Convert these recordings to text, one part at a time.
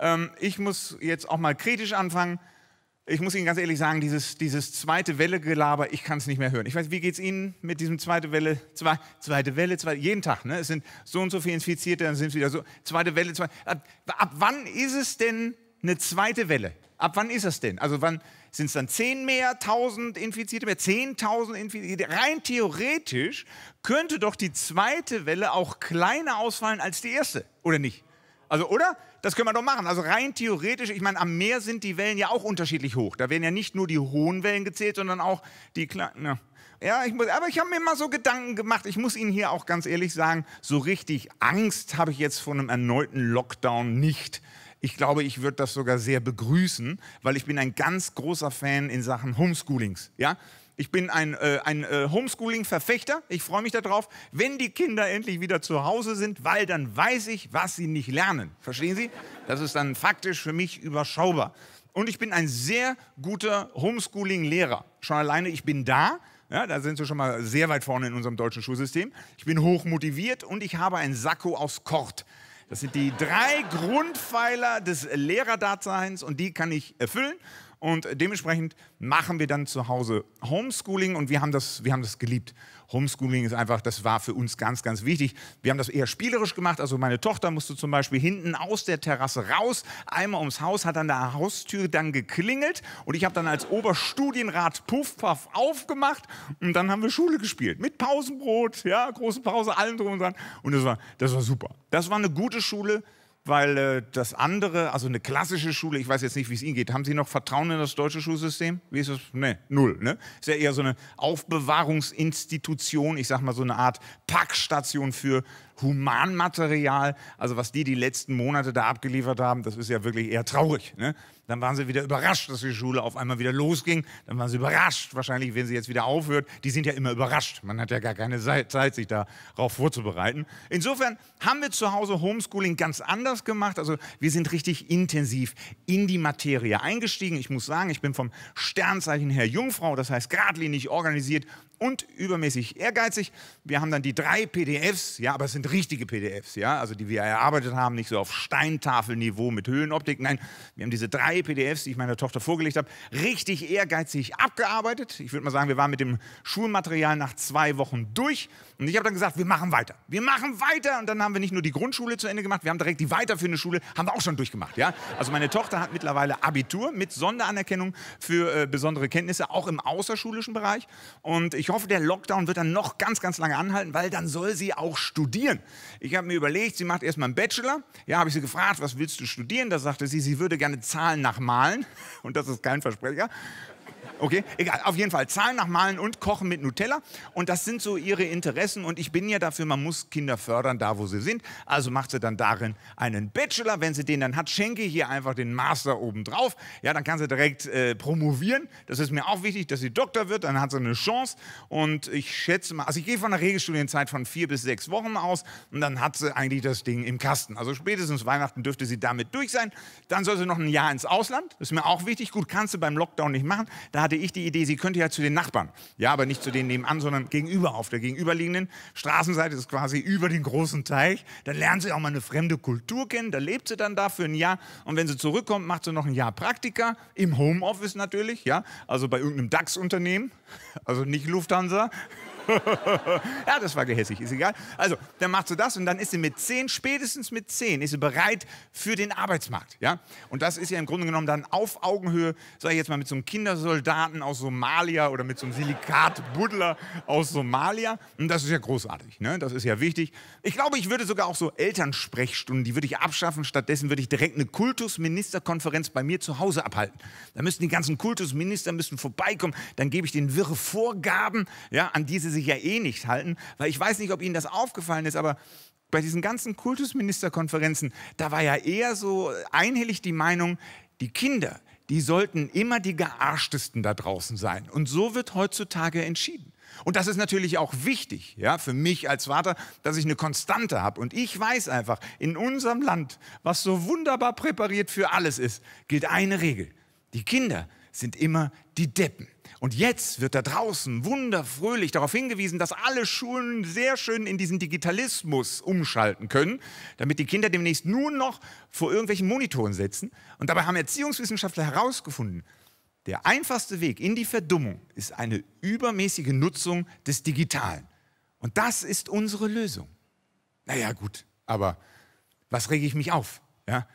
Ähm, ich muss jetzt auch mal kritisch anfangen. Ich muss Ihnen ganz ehrlich sagen, dieses, dieses zweite Welle-Gelaber, ich kann es nicht mehr hören. Ich weiß, wie geht es Ihnen mit diesem zweite Welle, zwei, zweite Welle, zwei, jeden Tag, ne? Es sind so und so viele Infizierte, dann sind es wieder so, zweite Welle, zwei. Ab, ab wann ist es denn eine zweite Welle? Ab wann ist es denn? Also wann sind es dann 10 mehr, 1000 Infizierte mehr, 10.000 Infizierte? Rein theoretisch könnte doch die zweite Welle auch kleiner ausfallen als die erste, oder nicht? Also, oder? Das können wir doch machen. Also rein theoretisch, ich meine, am Meer sind die Wellen ja auch unterschiedlich hoch. Da werden ja nicht nur die hohen Wellen gezählt, sondern auch die kleinen. Ja. Ne? Ja, ich muss, aber ich habe mir mal so Gedanken gemacht. Ich muss Ihnen hier auch ganz ehrlich sagen, so richtig Angst habe ich jetzt vor einem erneuten Lockdown nicht. Ich glaube, ich würde das sogar sehr begrüßen, weil ich bin ein ganz großer Fan in Sachen Homeschoolings. Ja? Ich bin ein, äh, ein äh, Homeschooling-Verfechter. Ich freue mich darauf, wenn die Kinder endlich wieder zu Hause sind, weil dann weiß ich, was sie nicht lernen. Verstehen Sie? Das ist dann faktisch für mich überschaubar. Und ich bin ein sehr guter Homeschooling-Lehrer. Schon alleine, ich bin da. Ja, da sind Sie schon mal sehr weit vorne in unserem deutschen Schulsystem. Ich bin hochmotiviert und ich habe ein Sakko aus Kort. Das sind die drei Grundpfeiler des Lehrerdaseins und die kann ich erfüllen. Und dementsprechend machen wir dann zu Hause Homeschooling und wir haben das, wir haben das geliebt. Homeschooling ist einfach, das war für uns ganz, ganz wichtig. Wir haben das eher spielerisch gemacht. Also meine Tochter musste zum Beispiel hinten aus der Terrasse raus, einmal ums Haus, hat an der Haustür dann geklingelt und ich habe dann als Oberstudienrat Puffpuff aufgemacht und dann haben wir Schule gespielt. Mit Pausenbrot, ja, große Pause, allem drum und dran. Und das war, das war super. Das war eine gute Schule weil äh, das andere, also eine klassische Schule, ich weiß jetzt nicht, wie es Ihnen geht, haben Sie noch Vertrauen in das deutsche Schulsystem? Wie ist das? Nee, null. Ne? Ist ja eher so eine Aufbewahrungsinstitution, ich sag mal so eine Art Packstation für Humanmaterial. Also was die die letzten Monate da abgeliefert haben, das ist ja wirklich eher traurig. Ne? Dann waren sie wieder überrascht, dass die Schule auf einmal wieder losging. Dann waren sie überrascht, wahrscheinlich, wenn sie jetzt wieder aufhört. Die sind ja immer überrascht. Man hat ja gar keine Zeit, sich darauf vorzubereiten. Insofern haben wir zu Hause Homeschooling ganz anders gemacht. Also wir sind richtig intensiv in die Materie eingestiegen. Ich muss sagen, ich bin vom Sternzeichen her Jungfrau, das heißt geradlinig organisiert und übermäßig ehrgeizig. Wir haben dann die drei PDFs, ja, aber es sind richtige PDFs, ja, also die wir erarbeitet haben, nicht so auf Steintafelniveau mit Höhlenoptik. Nein, wir haben diese drei PDFs, die ich meiner Tochter vorgelegt habe, richtig ehrgeizig abgearbeitet. Ich würde mal sagen, wir waren mit dem Schulmaterial nach zwei Wochen durch. Und ich habe dann gesagt, wir machen weiter. Wir machen weiter. Und dann haben wir nicht nur die Grundschule zu Ende gemacht, wir haben direkt die weiterführende Schule, haben wir auch schon durchgemacht. Ja? Also meine Tochter hat mittlerweile Abitur mit Sonderanerkennung für äh, besondere Kenntnisse, auch im außerschulischen Bereich. Und ich hoffe, der Lockdown wird dann noch ganz, ganz lange anhalten, weil dann soll sie auch studieren. Ich habe mir überlegt, sie macht erstmal einen Bachelor. Ja, habe ich sie gefragt, was willst du studieren? Da sagte sie, sie würde gerne Zahlen nach Malen. Und das ist kein Versprecher. Okay, egal. Auf jeden Fall Zahlen nach Malen und Kochen mit Nutella. Und das sind so ihre Interessen. Und ich bin ja dafür, man muss Kinder fördern, da wo sie sind. Also macht sie dann darin einen Bachelor. Wenn sie den dann hat, schenke ich ihr einfach den Master obendrauf. Ja, dann kann sie direkt äh, promovieren. Das ist mir auch wichtig, dass sie Doktor wird. Dann hat sie eine Chance. Und ich schätze mal, also ich gehe von der Regelstudienzeit von vier bis sechs Wochen aus. Und dann hat sie eigentlich das Ding im Kasten. Also spätestens Weihnachten dürfte sie damit durch sein. Dann soll sie noch ein Jahr ins Ausland. Das ist mir auch wichtig. Gut, kannst du beim Lockdown nicht machen. Da hat hatte ich die Idee, sie könnte ja zu den Nachbarn. Ja, aber nicht zu denen nebenan, sondern gegenüber auf der gegenüberliegenden Straßenseite das ist quasi über den großen Teich. Da lernt sie auch mal eine fremde Kultur kennen, da lebt sie dann da für ein Jahr und wenn sie zurückkommt, macht sie noch ein Jahr Praktika im Homeoffice natürlich, ja, also bei irgendeinem DAX-Unternehmen, also nicht Lufthansa. ja, das war gehässig, ist egal. Also, dann macht sie das und dann ist sie mit zehn, spätestens mit zehn, ist sie bereit für den Arbeitsmarkt. Ja? Und das ist ja im Grunde genommen dann auf Augenhöhe, sage ich jetzt mal, mit so einem Kindersoldaten aus Somalia oder mit so einem Silikatbuddler aus Somalia. Und das ist ja großartig, ne? das ist ja wichtig. Ich glaube, ich würde sogar auch so Elternsprechstunden, die würde ich abschaffen. Stattdessen würde ich direkt eine Kultusministerkonferenz bei mir zu Hause abhalten. Da müssten die ganzen Kultusminister müssen vorbeikommen. Dann gebe ich denen wirre Vorgaben ja, an diese sie sich ja eh nicht halten, weil ich weiß nicht, ob Ihnen das aufgefallen ist, aber bei diesen ganzen Kultusministerkonferenzen, da war ja eher so einhellig die Meinung, die Kinder, die sollten immer die gearschtesten da draußen sein. Und so wird heutzutage entschieden. Und das ist natürlich auch wichtig, ja, für mich als Vater, dass ich eine Konstante habe. Und ich weiß einfach, in unserem Land, was so wunderbar präpariert für alles ist, gilt eine Regel. Die Kinder, sind immer die Deppen. Und jetzt wird da draußen wunderfröhlich darauf hingewiesen, dass alle Schulen sehr schön in diesen Digitalismus umschalten können, damit die Kinder demnächst nur noch vor irgendwelchen Monitoren sitzen. Und dabei haben Erziehungswissenschaftler herausgefunden, der einfachste Weg in die Verdummung ist eine übermäßige Nutzung des Digitalen. Und das ist unsere Lösung. Naja gut, aber was rege ich mich auf? Ja?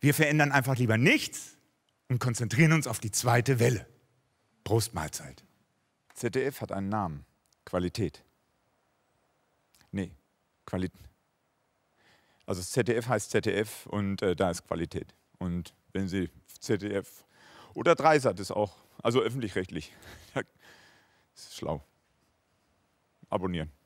Wir verändern einfach lieber nichts und konzentrieren uns auf die zweite Welle. Brustmahlzeit. ZDF hat einen Namen. Qualität. Nee, Qualität. Also ZDF heißt ZDF und äh, da ist Qualität. Und wenn Sie ZDF oder Dreisat ist auch, also öffentlich-rechtlich. ist schlau. Abonnieren.